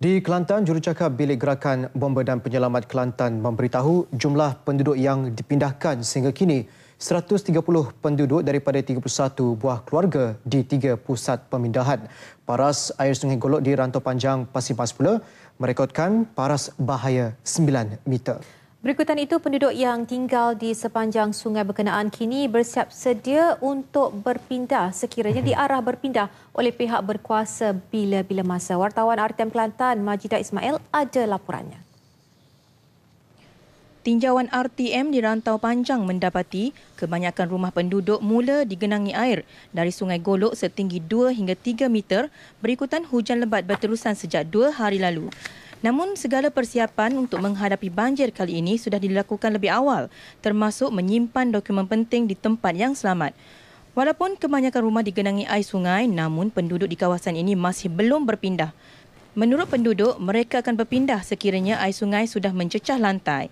Di Kelantan, jurucakap Bilik Gerakan Bomba dan Penyelamat Kelantan memberitahu jumlah penduduk yang dipindahkan sehingga kini 130 penduduk daripada 31 buah keluarga di tiga pusat pemindahan. Paras air sungai golok di rantau panjang Pasir Pas pula merekodkan paras bahaya 9 meter. Berikutan itu, penduduk yang tinggal di sepanjang sungai berkenaan kini bersiap sedia untuk berpindah sekiranya diarah berpindah oleh pihak berkuasa bila-bila masa. Wartawan RTM Kelantan, Majidah Ismail, ada laporannya. Tinjauan RTM di rantau panjang mendapati kebanyakan rumah penduduk mula digenangi air dari sungai Golok setinggi 2 hingga 3 meter berikutan hujan lebat berterusan sejak 2 hari lalu. Namun segala persiapan untuk menghadapi banjir kali ini sudah dilakukan lebih awal termasuk menyimpan dokumen penting di tempat yang selamat. Walaupun kebanyakan rumah digenangi air sungai namun penduduk di kawasan ini masih belum berpindah. Menurut penduduk, mereka akan berpindah sekiranya air sungai sudah mencecah lantai.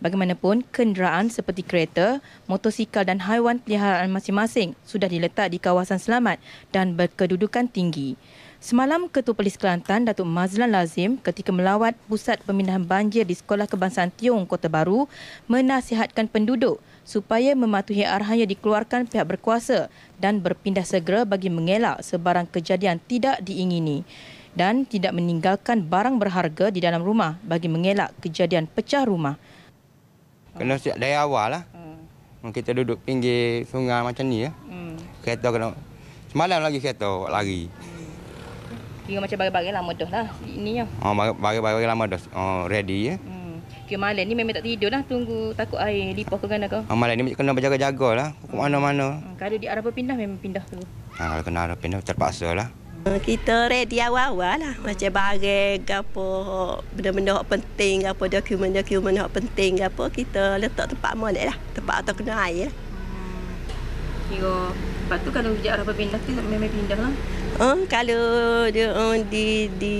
Bagaimanapun, kenderaan seperti kereta, motosikal dan haiwan peliharaan masing-masing sudah diletak di kawasan selamat dan berkedudukan tinggi. Semalam Ketua Polis Kelantan Datuk Mazlan Lazim ketika melawat pusat pemindahan banjir di Sekolah Kebangsaan Tiong Kota Baru menasihatkan penduduk supaya mematuhi arahan yang dikeluarkan pihak berkuasa dan berpindah segera bagi mengelak sebarang kejadian tidak diingini dan tidak meninggalkan barang berharga di dalam rumah bagi mengelak kejadian pecah rumah. Kena siap dari awal lah. Hmm. Kita duduk pinggir sungai macam ni ya. Hmm. Kereta kena... Semalam lagi kereta lari. Kira macam bagai-bagai lama dah lah. Ini ya. Oh, bagai-bagai lama dah. Oh, ready ya. Hmm. Kira malam ni memang tak tidur lah. Tunggu takut air lipah ke kena kau. Oh, malam ni kena berjaga-jaga lah. Hmm. mana-mana. Hmm. Kalau di Arab pindah memang pindah tu. Ha, kalau kena Arab pindah terpaksa lah. Kita ready awal-awal lah. Macam barang apa, benda-benda yang penting, apa dokumen-dokumen yang penting, apa kita letak tempat mana lah. Tempat atau kena air lah. Hmm. Kira, lepas tu kalau bijak apa pindah tu, memang pindah lah. Uh, kalau dia uh, di di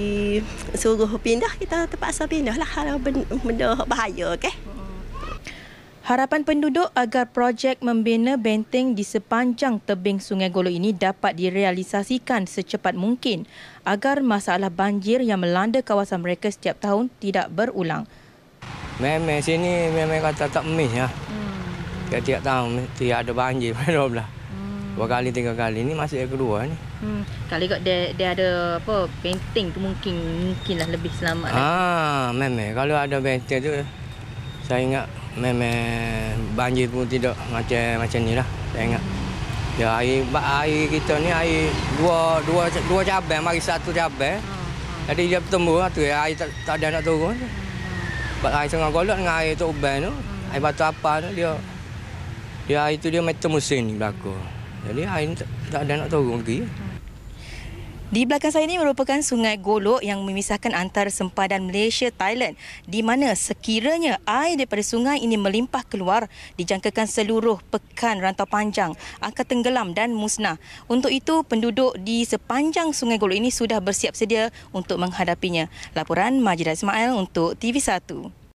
suruh pindah kita terpaksa pindahlah hal benda bahaya okey. Harapan penduduk agar projek membina benteng di sepanjang tebing Sungai Golo ini dapat direalisasikan secepat mungkin agar masalah banjir yang melanda kawasan mereka setiap tahun tidak berulang. Memang sini memang kata tak mis ya. Lah. Hmm. tiap tiada banjir tiap ada lah. Dua kali tiga kali ini masih yang kedua ni. Hmm. Kalau ikut dia dia ada apa benteng tu mungkin mungkinlah lebih selamat. Eh. Ah, lagi. memang kalau ada benteng tu saya ingat memang banjir pun tidak macam macam ni lah. Saya ingat. Hmm. Ya air air kita ni air dua dua dua cabai mari satu cabai. Hmm. Ah, ah. Jadi dia bertemu lah tu ya, air tak, tak ada nak turun. Hmm, hmm. Sebab hmm. air sangat golok dengan air tu uban tu. Hmm. Air batu apa tu dia. Ya itu dia macam musim ni berlaku. Jadi air ni tak, tak ada nak turun lagi. Di belakang saya ini merupakan sungai Golok yang memisahkan antar sempadan Malaysia-Thailand di mana sekiranya air daripada sungai ini melimpah keluar dijangkakan seluruh pekan rantau panjang akan tenggelam dan musnah. Untuk itu, penduduk di sepanjang sungai Golok ini sudah bersiap sedia untuk menghadapinya. Laporan Majid Ismail untuk TV1.